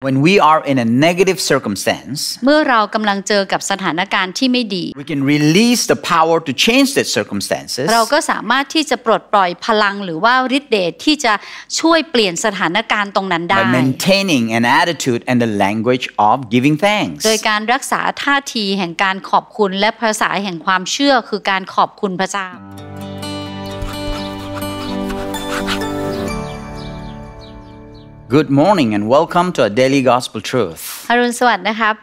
When we are in a negative circumstance, เมื่อเรากำลังเจอกับสถานการณ์ที่ไม่ดี we can release the power to change t h e circumstances. เราก็สามารถที่จะปลดปล่อยพลัง หรือว่าฤทธิ์เดชที่จะช่วยเปลี่ยนสถานการณ์ตรงนั้นได้ by maintaining an attitude and the language of giving thanks. โดยการรักษาท่าทีแห่งการขอบคุณและภาษาแห่งความเชื่อ คือการขอบคุณพระเจ้า Good morning and welcome to a daily gospel truth. อรุณสวัสดิ์นะครับ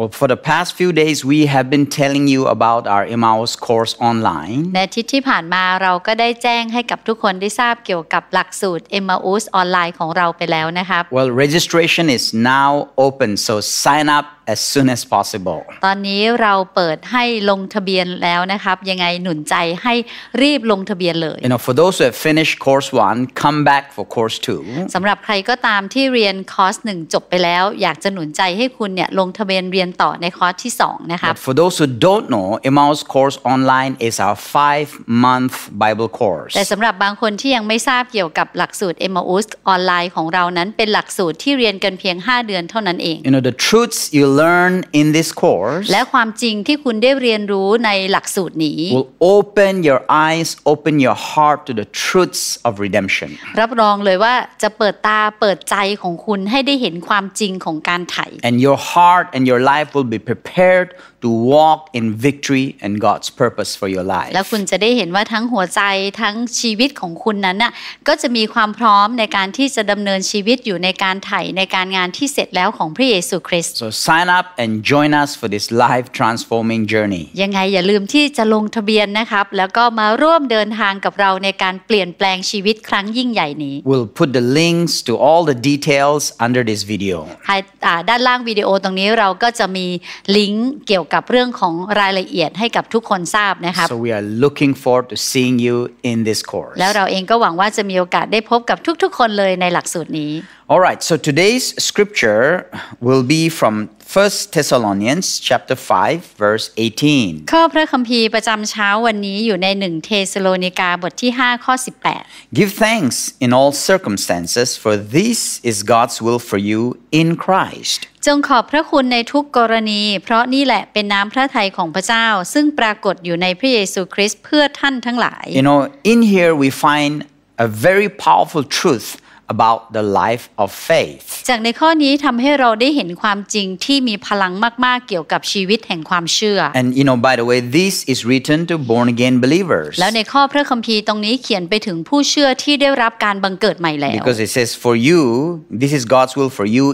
Well, for the past few days we have been telling you about our Emmaus course online. ในที่ที่ผ่านมาเราก็ได้แจ้งให้กับทุกคนได้ทราบเกี่ยวกับหลักสูตร Emmaus ออนไลน์ของเราไปแล้วนะครับ Well, registration is now open so sign up as soon as possible ตอนนี้เราเปิดให้ลงทะเบียนแล้วนะครับยังไงหนุนใจให้รีบลงทะเบียนเลย you know for those who have finished course one come back for course two สำหรับใครก็ตามที่เรียนคอร์สหนึ่งจบไปแล้ว อยากจะหนุนใจให้คุณเนี่ยลงทะเบียนเรียนต่อในคอร์สที่2นะครับ for those who don't know Emmaus course online is our five month Bible course แต่สำหรับบางคนที่ยังไม่ทราบเกี่ยวกับหลักสูตร Emmaus ออนไลน์ของเรานั้นเป็นหลักสูตรที่เรียนกันเพียง 5 เดือนเท่านั้นเอง you know the truths you learn learn in this course และความจริงที่คุณได้เรียนรู้ในหลักสูตรนี้ will open your eyes open your heart to the truths of redemption รับรองเลยว่าจะเปิดตา เปิดใจของคุณให้ได้เห็นความจริงของการไถ่ and your heart and your life will be prepared to walk in victory and God's purpose for your life และคุณจะได้เห็นว่าทั้งหัวใจ ทั้งชีวิตของคุณนั้นน่ะ ก็จะมีความพร้อมในการที่จะดำเนินชีวิตอยู่ในการไถ่ในการงานที่เสร็จแล้วของพระเยซูคริสต์ sign up and join us for this life transforming journey ยังไงอย่าลืมที่จะลงทะเบียนนะครับแล้วก็มาร่วมเดินทางกับเราในการเปลี่ยนแปลงชีวิตครั้งยิ่งใหญ่นี้ We'll put the links to all the details under this video ด้านล่างวิดีโอตรงนี้เราก็จะมีลิงก์เกี่ยวกับเรื่องของรายละเอียดให้กับทุกคนทราบนะครับ So we are looking forward to seeing you in this course แล้วเราเองก็หวังว่าจะมีโอกาสได้พบกับทุก ๆ คนเลยในหลักสูตรนี้ All right, so today's scripture will be from 1 Thessalonians chapter 5 verse 18. ข้อพระคัมภีร์ประจำเช้าวันนี้อยู่ในหนึ่งเทสโลนิกาบทที่5ข้อ Give thanks in all circumstances for this is God's will for you in Christ. 18จงขอบพระคุณในทุกกรณี เพราะนี่แหละเป็นน้ำพระทัยของพระเจ้า You know, in here we find a very powerful truth about the life of faith จากในข้อนี้ทำให้เราได้เห็นความจริงที่มีพลังมาก ๆเกี่ยวกับชีวิตแห่งความเชื่อ and you know by the way this is written to born again believers แล้วในข้อพระคัมภีร์ตรงนี้เขียนไปถึงผู้เชื่อที่ได้รับการบังเกิดใหม่แล้ว because it says for you this is God's will for you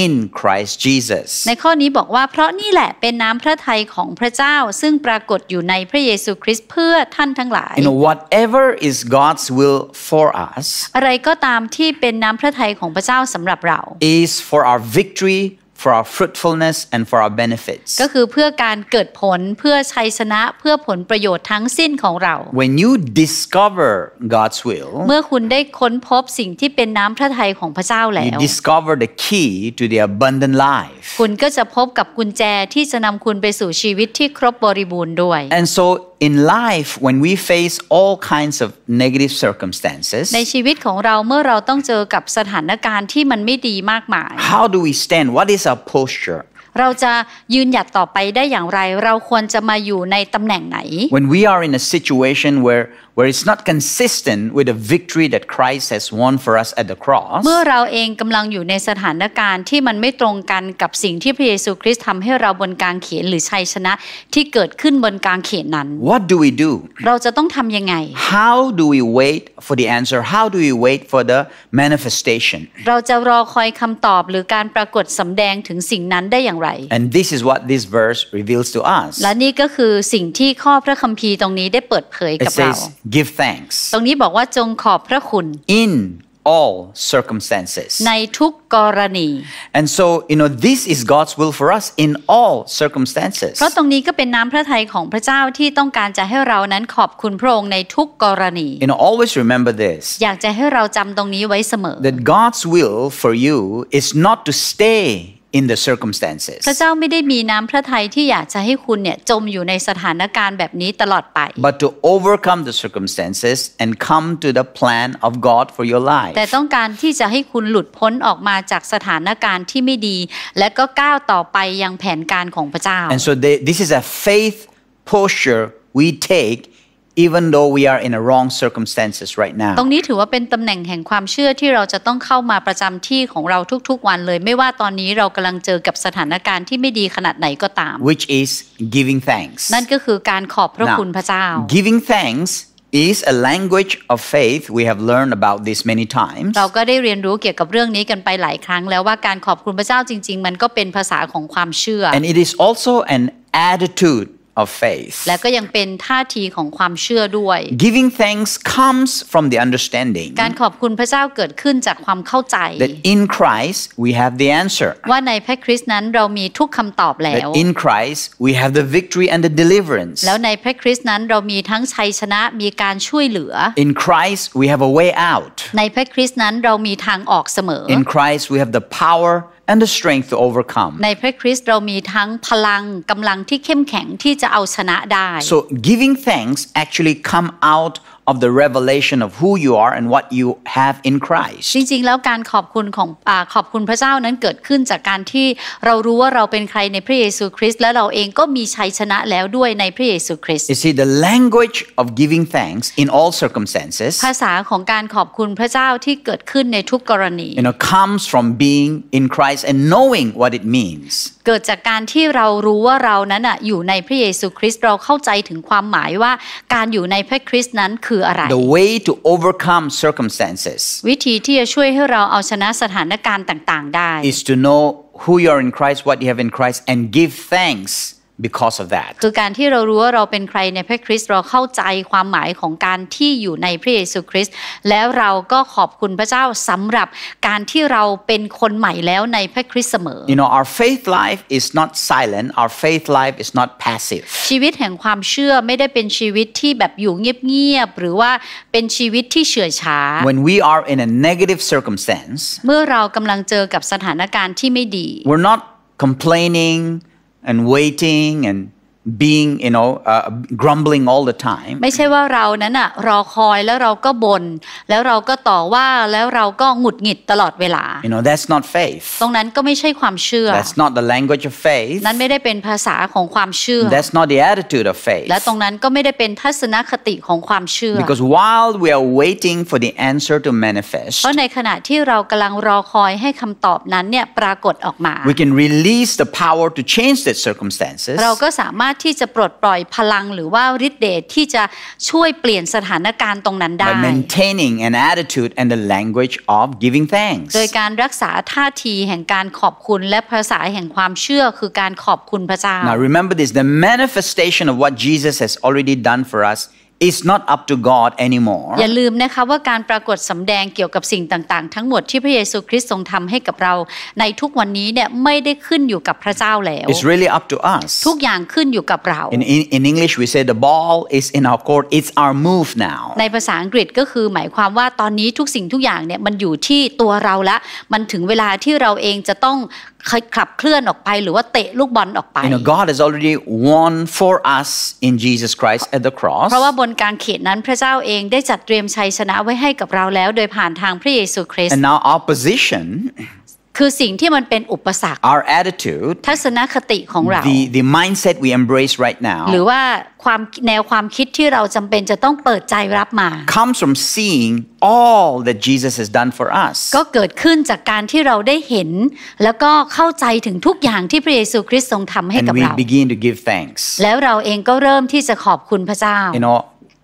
in Christ Jesus ในข้อนี้บอกว่าเพราะนี่แหละเป็นน้ำพระทัยของพระเจ้า ซึ่งปรากฏอยู่ในพระเยซูคริสต์เพื่อท่านทั้งหลาย You know whatever is God's will for us อะไรก็ตามที่เป็นน้ำพระทัยของพระเจ้าสำหรับเรา is for our victory for our fruitfulness and for our benefits ก็คือเพื่อการเกิดผลเพื่อชัยชนะเพื่อผลประโยชน์ทั้งสิ้นของเรา when you discover God's will เมื่อคุณได้ค้นพบสิ่งที่เป็นน้ำพระทัยของพระเจ้าแล้ว you discover the key to the abundant life คุณก็จะพบกับกุญแจที่จะนำคุณไปสู่ชีวิตที่ครบบริบูรณ์ด้วย and so in life when we face all kinds of negative circumstances ในชีวิตของเราเมื่อเราต้องเจอกับสถานการณ์ที่มันไม่ดีมากมาย how do we stand what is our posture เราจะยืนหยัดต่อไปได้อย่างไรเราควรจะมาอยู่ในตำแหน่งไหน when we are in a situation where where it's not consistent with the victory that Christ has won for us at the cross เมื่อเราเองกำลังอยู่ในสถานการณ์ที่มันไม่ตรงกันกับสิ่งที่พระเยซูคริสต์ทำให้เราบนกางเขนหรือชัยชนะที่เกิดขึ้นบนกางเขนนั้น What do we do เราจะต้องทำยังไง How do we wait for the answer How do we wait for the manifestation เราจะรอคอยคำตอบหรือการปรากฏสำแดงถึงสิ่งนั้นได้อย่างไร And this is what this verse reveals to us และนี่ก็คือสิ่งที่ข้อพระคัมภีร์ตรงนี้ได้เปิดเผยกับเรา give thanks ตรงนี้บอกว่าจงขอบพระคุณ in all circumstances ในทุกกรณี and so you know this is God's will for us in all circumstances เพราะตรงนี้ก็เป็นน้ำพระทัยของพระเจ้าที่ต้องการจะให้เรานั้นขอบคุณพระองค์ในทุกกรณี you know always remember this อยากจะให้เราจำตรงนี้ไว้เสมอ that God's will for you is not to stay in the circumstances พระเจ้าไม่ได้มีน้ำพระทัยที่อยากจะให้คุณเนี่ยจมอยู่ในสถานการณ์แบบนี้ตลอดไป but to overcome the circumstances and come to the plan of God for your life แต่ต้องการที่จะให้คุณหลุดพ้นออกมาจากสถานการณ์ที่ไม่ดี และก็ก้าวต่อไปยังแผนการของพระเจ้า and so they, this is a faith posture we take even though we are in a wrong circumstances right now ตรงนี้ถือว่าเป็นตำแหน่งแห่งความเชื่อที่เราจะต้องเข้ามาประจำที่ของเราทุกๆวันเลย ไม่ว่าตอนนี้เรากำลังเจอกับสถานการณ์ที่ไม่ดีขนาดไหนก็ตาม which is giving thanks นั่นก็คือการขอบพระคุณพระเจ้า giving thanks is a language of faith we have learned about this many times เราก็ได้เรียนรู้เกี่ยวกับเรื่องนี้กันไปหลายครั้ง แล้วว่าการขอบคุณพระเจ้าจริง ๆ มันก็เป็นภาษาของความเชื่อ and it is also an attitude of faith และก็ยังเป็นท่าทีของความเชื่อด้วย giving thanks comes from the understanding การขอบคุณพระเจ้าเกิดขึ้นจากความเข้าใจ that in Christ we have the answer ว่าในพระคริสต์นั้นเรามีทุกคำตอบแล้ว that in Christ we have the victory and the deliverance แล้วในพระคริสต์นั้นเรามีทั้งชัยชนะมีการช่วยเหลือ in Christ we have a way out ในพระคริสต์นั้นเรามีทางออกเสมอ in Christ we have the power and the strength to overcome ในพระคริสต์เรามีทั้งพลังกำลังที่เข้มแข็งที่จะเอาชนะได้ so giving thanks actually come out of the revelation of who you are and what you have in Christ จริงๆแล้วการขอบคุณของขอบคุณพระเจ้านั้นเกิดขึ้นจากการที่เรารู้ว่าเราเป็นใครในพระเยซูคริสต์และเราเองก็มีชัยชนะแล้วด้วยในพระเยซูคริสต์ You see the language of giving thanks in all circumstances ภาษาของการขอบคุณพระเจ้าที่เกิดขึ้นในทุกกรณี You know comes from being in Christ and knowing what it means เกิดจากการที่เรารู้ว่าเรานั้นอ่ะอยู่ในพระเยซูคริสต์เราเข้าใจถึงความหมายว่าการอยู่ในพระคริสต์นั้นคืออะไร The way to overcome circumstances วิธีที่จะช่วยให้เราเอาชนะสถานการณ์ต่าง ๆ ได้ is to know who you are in Christ what you have in Christ and give thanks because of that คือการที่เรารู้ว่าเราเป็นใครในพระคริสต์เราเข้าใจความหมายของการที่อยู่ในพระเยซูคริสต์แล้วเราก็ขอบคุณพระเจ้าสำหรับการที่เราเป็นคนใหม่แล้วในพระคริสต์เสมอ You know our faith life is not silent our faith life is not passive ชีวิตแห่งความเชื่อไม่ได้เป็นชีวิตที่แบบอยู่เงียบๆหรือว่าเป็นชีวิตที่เฉื่อยช้า When we are in a negative circumstance เมื่อเรากำลังเจอกับสถานการณ์ที่ไม่ดี We're not complaining and waiting and being you know uh, grumbling all the time ไม่ใช่ว่าเรานั้นอะรอคอยแล้วเราก็บน่นแล้วเราก็ต่อว่าแล้วเราก็หงุดหงิดตลอดเวลา you know that's not faith ตรงนั้นก็ไม่ใช่ความเชื่อ that's not the language of faith นั้นไม่ได้เป็นภาษาของความเชื่อ that's not the attitude of faith และตรงนั้นก็ไม่ได้เป็นทัศนคติของความเชื่อ because while we are waiting for the answer to manifest เพราะในขณะที่เรากำลังรอคอยให้คำตอบนั้นเนี่ยปรากฏออกมา we can release the power to change the circumstances เราก็สามารถารถที่จะปลดปล่อยพลังหรือว่าฤทธิ์เดชที่จะช่วยเปลี่ยนสถานการณ์ตรงนั้นได้ by maintaining an attitude and the language of giving thanks โดยการรักษาท่าทีแห่งการขอบคุณและภาษาแห่งความเชื่อคือการขอบคุณพระเจ้า now remember this the manifestation of what Jesus has already done for us is not up to God anymore อย่าลืมนะคะว่าการปรากฏสำแดงเกี่ยวกับสิ่งต่าง ๆ ทั้งหมดที่พระเยซูคริสต์ทรงทำให้กับเราในทุกวันนี้เนี่ยไม่ได้ขึ้นอยู่กับพระเจ้าแล้ว It's really up to us ทุกอย่างขึ้นอยู่กับเรา In, in, in English we say the ball is in our court it's our move now ในภาษาอังกฤษก็คือหมายความว่าตอนนี้ทุกสิ่งทุกอย่างเนี่ยมันอยู่ที่ตัวเราละมันถึงเวลาที่เราเองจะต้องขับเคลื่อนออกไปหรือว่าเตะลูกบอลออกไป You know God has already won for us in Jesus Christ at the cross เพราะว่าบนกางเขตนั้นพระเจ้าเองได้จัดเตรียมชัยชนะไว้ให้กับเราแล้วโดยผ่านทางพระเยซูคริสต์ And now our position ือสิ่งที่มันเป็นอุปสรรค our attitude ทัศนคติของเรา the the mindset we embrace right now หรือว่าความแนวความคิดที่เราจำเป็นจะต้องเปิดใจรับมา comes from seeing all that Jesus has done for us ก็เกิดขึ้นจากการที่เราได้เห็น แล้วก็เข้าใจถึงทุกอย่างที่พระเยซูคริสต์ทรงทำให้กับเรา and we begin to give thanks แล้วเราเองก็เริ่มที่จะขอบคุณพระเจ้า you know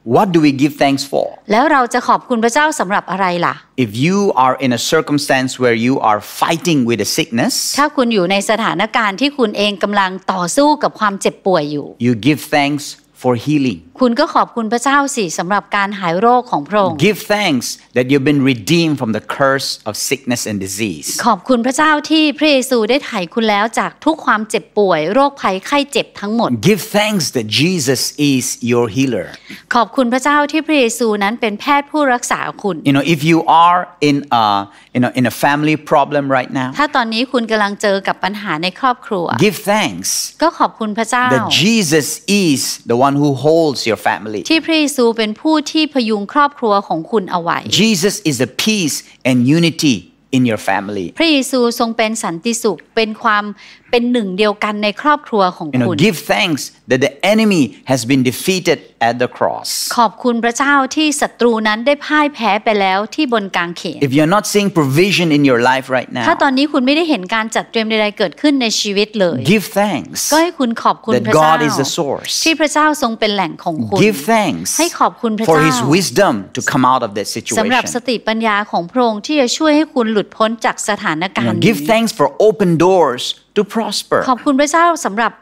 What do we give thanks for? แล้วเราจะขอบคุณพระเจ้าสำหรับอะไรล่ะ If you are in a circumstance where you are fighting with a sickness ถ้าคุณอยู่ในสถานการณ์ที่คุณเองกำลังต่อสู้กับความเจ็บป่วยอยู่ You give thanks for healing คุณก็ขอบคุณพระเจ้าสิสำหรับการหายโรคของพระองค์ give thanks that you've been redeemed from the curse of sickness and disease ขอบคุณพระเจ้าที่พระเยซูได้ไถ่คุณแล้วจากทุกความเจ็บป่วยโรคภัยไข้เจ็บทั้งหมด give thanks that Jesus is your healer ขอบคุณพระเจ้าที่พระเยซูนั้นเป็นแพทย์ผู้รักษาคุณ you know if you are in a you know in a family problem right now ถ้าตอนนี้คุณกำลังเจอกับปัญหาในครอบครัว give thanks ก็ขอบคุณพระเจ้า that Jesus is the one one who holds your family ที่พระเยซูเป็นผู้ที่พยุงครอบครัวของคุณเอาไว้ Jesus is the peace and unity in your family พระเยซูทรงเป็นสันติสุขเป็นความป็นหนึ่งเดียวกันในครอบครัวของคุณ give thanks that the enemy has been defeated at the cross ขอบคุณพระเจ้าที่ศัตรูนั้นได้พ่ายแพ้ไปแล้วที่บนกางเขน if you're not seeing provision in your life right now ถ้าตอนนี้คุณไม่ได้เห็นการจัดเตรียมใดๆเกิดขึ้นในชีวิตเลย give thanks ก็ให้คุณขอบคุณพระเจ้า God is the source ที่พระเจ้าทรงเป็นแหล่งของคุณ give thanks ให้ขอบคุณพระเจ้า for His wisdom to come out of that situation สำหรับสติปัญญาของพระองค์ที่จะช่วยให้คุณหลุดพ้นจากสถานการณ์นี้ give thanks for open doors to prosper ขอบคุณพระเจ้าสำหรับ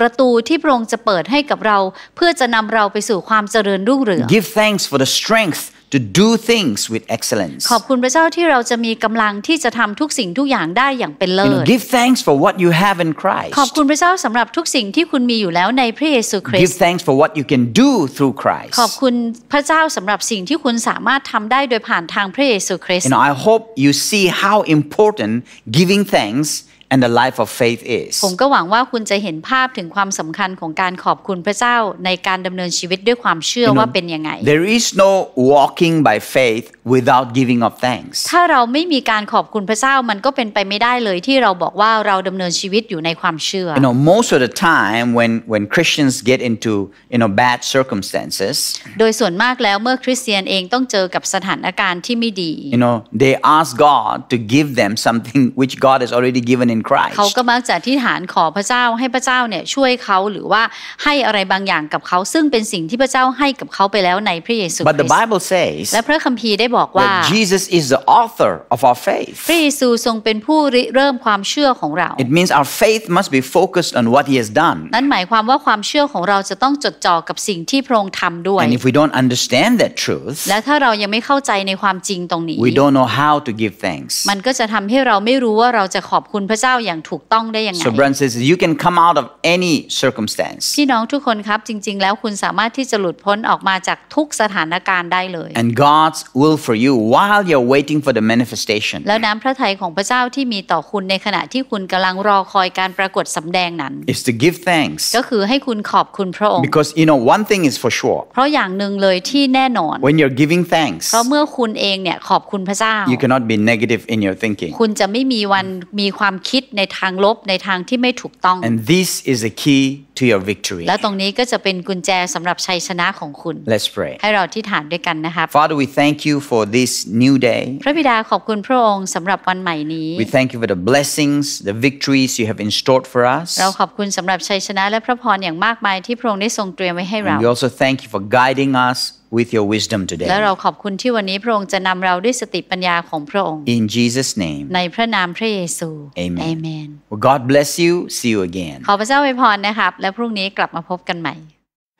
ประตูที่พระองค์จะเปิดให้กับเรา เพื่อจะนำเราไปสู่ความเจริญรุ่งเรือง Give thanks for the strength to do things with excellence ขอบคุณพระเจ้าที่เราจะมีกำลังที่จะทำทุกสิ่งทุกอย่างได้อย่างเป็นเลิศ Give thanks for what you have in Christ ขอบคุณพระเจ้าสำหรับทุกสิ่งที่คุณมีอยู่แล้วในพระเยซูคริสต์ Give thanks for what you can do through Christ ขอบคุณพระเจ้าสำหรับสิ่งที่คุณสามารถทำได้โดยผ่านทางพระเยซูคริสต์ And I hope you see how important giving thanks is and the life of faith is ผมก็หวังว่าคุณจะเห็นภาพถึงความสำคัญของการขอบคุณพระเจ้าในการดำเนินชีวิตด้วยความเชื่อว่าเป็นยังไง There is no walking by faith without giving of thanks ถ้าเราไม่มีการขอบคุณพระเจ้ามันก็เป็นไปไม่ได้เลยที่เราบอกว่าเราดำเนินชีวิตอยู่ในความเชื่อ You know most of the time when when Christians get into you know bad circumstances โดยส่วนมากแล้วเมื่อคริสเตียนเองต้องเจอกับสถานการณ์ที่ไม่ดี You know they ask God to give them something which God has already given in Christ เขาก็มักจะที่ฐานขอพระเจ้าให้พระเจ้าเนี่ยช่วยเขาหรือว่าให้อะไรบางอย่างกับเขาซึ่งเป็นสิ่งที่พระเจ้าให้กับเขาไปแล้วในพระเยซู But the Bible says และพระคัมภีร์ได้บอกว่า Jesus is the author of our faith พระเยซูทรงเป็นผู้ริเริ่มความเชื่อของเรา It means our faith must be focused on what He has done นั่นหมายความว่าความเชื่อของเราจะต้องจดจ่อกับสิ่งที่พระองค์ทำด้วย And if we don't understand that truth และถ้าเรายังไม่เข้าใจในความจริงตรงนี้ We don't know how to give thanks มันก็จะทำให้เราไม่รู้ว่าเราจะขอบคุณพระเจ้าจ้าอย่างถูกต้องได้ยังไง So Brent says you can come out of any circumstance พี่น้องทุกคนครับจริง ๆ แล้วคุณสามารถที่จะหลุดพ้นออกมาจากทุกสถานการณ์ได้เลย And God's will for you while you're waiting for the manifestation แล้วน้ำพระทัยของพระเจ้าที่มีต่อคุณในขณะที่คุณกำลังรอคอยการปรากฏสำแดงนั้น is to give thanks ก็คือให้คุณขอบคุณพระองค์ because you know one thing is for sure เพราะอย่างหนึ่งเลยที่แน่นอน when you're giving thanks เพราะเมื่อคุณเองเนี่ยขอบคุณพระเจ้า you cannot be negative in your thinking คุณจะไม่มีวันมีความคิดคิดในทางลบในทางที่ไม่ถูกต้อง and this is the key to your victory และตรงนี้ก็จะเป็นกุญแจสำหรับชัยชนะของคุณ let's pray ให้เราที่ฐานด้วยกันนะคะ Father we thank you for this new day พระบิดาขอบคุณพระองค์สำหรับวันใหม่นี้ we thank you for the blessings the victories you have in store for us เราขอบคุณสำหรับชัยชนะและพระพรอย่างมากมาย ที่พระองค์ได้ทรงเตรียมไว้ให้เรา we also thank you for guiding us with your wisdom today และเราขอบคุณที่วันนี้พระองค์จะนำเราด้วยสติปัญญาของพระองค์ in Jesus name ในพระนามพระเยซู amen amen well, God bless you see you again ขอพระเจ้าอวยพรนะครับ และพรุ่งนี้กลับมาพบกันใหม่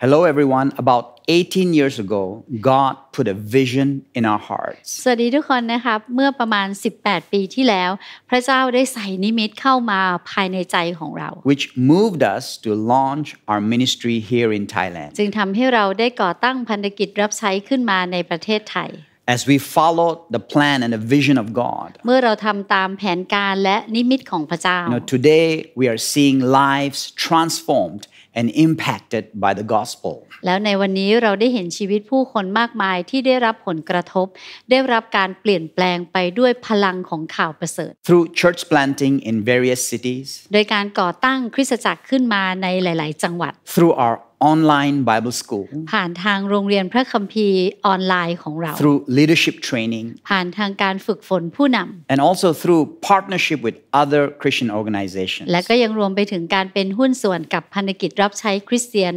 Hello, everyone. About 18 years ago, God put a vision in our hearts. สวัสดีทุกคนนะครับเมื่อประมาณ 18 ปีที่แล้ว พระเจ้าได้ใส่นิมิตเข้ามาภายในใจของเรา which moved us to launch our ministry here in Thailand. จึงทำให้เราได้ก่อตั้งพันธกิจรับใช้ขึ้นมาในประเทศไทย As we followed the plan and the vision of God, เมื่อเราทำตามแผนการและนิมิตของพระเจ้า you know, today we are seeing lives transformed and impacted by the gospel แล้วในวันนี้เราได้เห็นชีวิตผู้คนมากมายที่ได้รับผลกระทบ ได้รับการเปลี่ยนแปลงไปด้วยพลังของข่าวประเสริฐ through church planting in various cities โดยการก่อตั้งคริสตจักรขึ้นมาในหลาย ๆ จังหวัด through our online Bible school ผ่านทางโรงเรียนพระคัมภีร์ออนไลน์ของเรา through leadership training ผ่านทางการฝึกฝนผู้นำ and also through partnership with other Christian organizations และก็ยังรวมไปถึงการเป็นหุ้นส่วนกับพันธกิจรับใช้คริสเตียน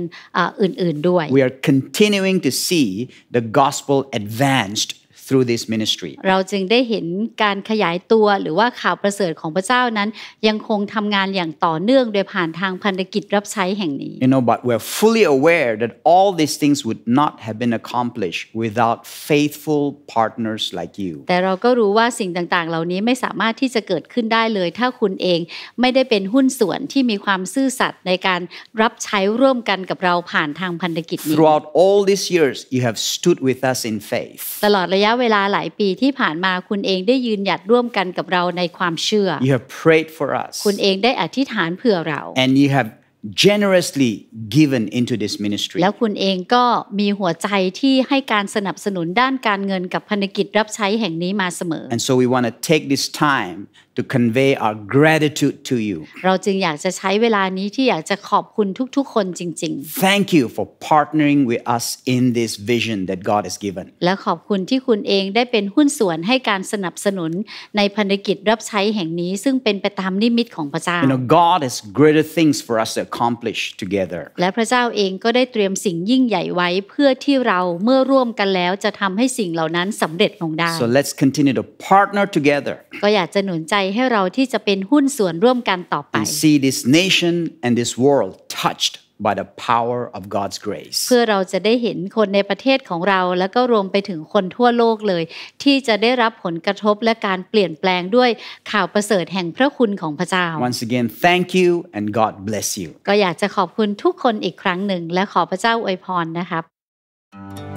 อื่นๆด้วย we are continuing to see the gospel advanced through this ministry เราจึงได้เห็นการขยายตัวหรือว่าข่าวประเสริฐของพระเจ้านั้น ยังคงทำงานอย่างต่อเนื่องโดยผ่านทางพันธกิจรับใช้แห่งนี้ You know but we're fully aware that all these things would not have been accomplished without faithful partners like you แต่เราก็รู้ว่าสิ่งต่างๆ เหล่านี้ไม่สามารถที่จะเกิดขึ้นได้เลย ถ้าคุณเองไม่ได้เป็นหุ้นส่วนที่มีความซื่อสัตย์ในการรับใช้ร่วมกันกับเราผ่านทางพันธกิจนี้ Throughout all these years you have stood with us in faith ตลอดระยะเวลาหลายปีที่ผ่านมาคุณเองได้ยืนหยัดร่วมกันกับเราในความเชื่อ You have prayed for us คุณเองได้อธิษฐานเผื่อเรา And you have generously given into this ministry แล้วคุณเองก็มีหัวใจที่ให้การสนับสนุนด้านการเงินกับพันธกิจรับใช้แห่งนี้มาเสมอ and so we want to take this time to convey our gratitude to you เราจึงอยากจะใช้เวลานี้ที่อยากจะขอบคุณทุก ๆ คนจริง ๆ thank you for partnering with us in this vision that God has given และขอบคุณที่คุณเองได้เป็นหุ้นส่วนให้การสนับสนุนในพันธกิจรับใช้แห่งนี้ซึ่งเป็นไปตามนิมิตของพระเจ้า you know God has greater things for us t o accomplish together และพระเจ้าเองก็ได้เตรียมสิ่งยิ่งใหญ่ไว้เพื่อที่เราเมื่อร่วมกันแล้วจะทำให้สิ่งเหล่านั้นสำเร็จลงได้ so let's continue to partner together ก็อยากจะหนุนใจให้เราที่จะเป็นหุ้นส่วนร่วมกันต่อไป and see this nation and this world touched by the power of God's grace เพื่อเราจะได้เห็นคนในประเทศของเรา แล้วก็รวมไปถึงคนทั่วโลกเลย ที่จะได้รับผลกระทบและการเปลี่ยนแปลงด้วยข่าวประเสริฐแห่งพระคุณของพระเจ้า Once again thank you and God bless you ก็อยากจะขอบคุณทุกคนอีกครั้งหนึ่งและขอพระเจ้าอวยพรนะครับ thank you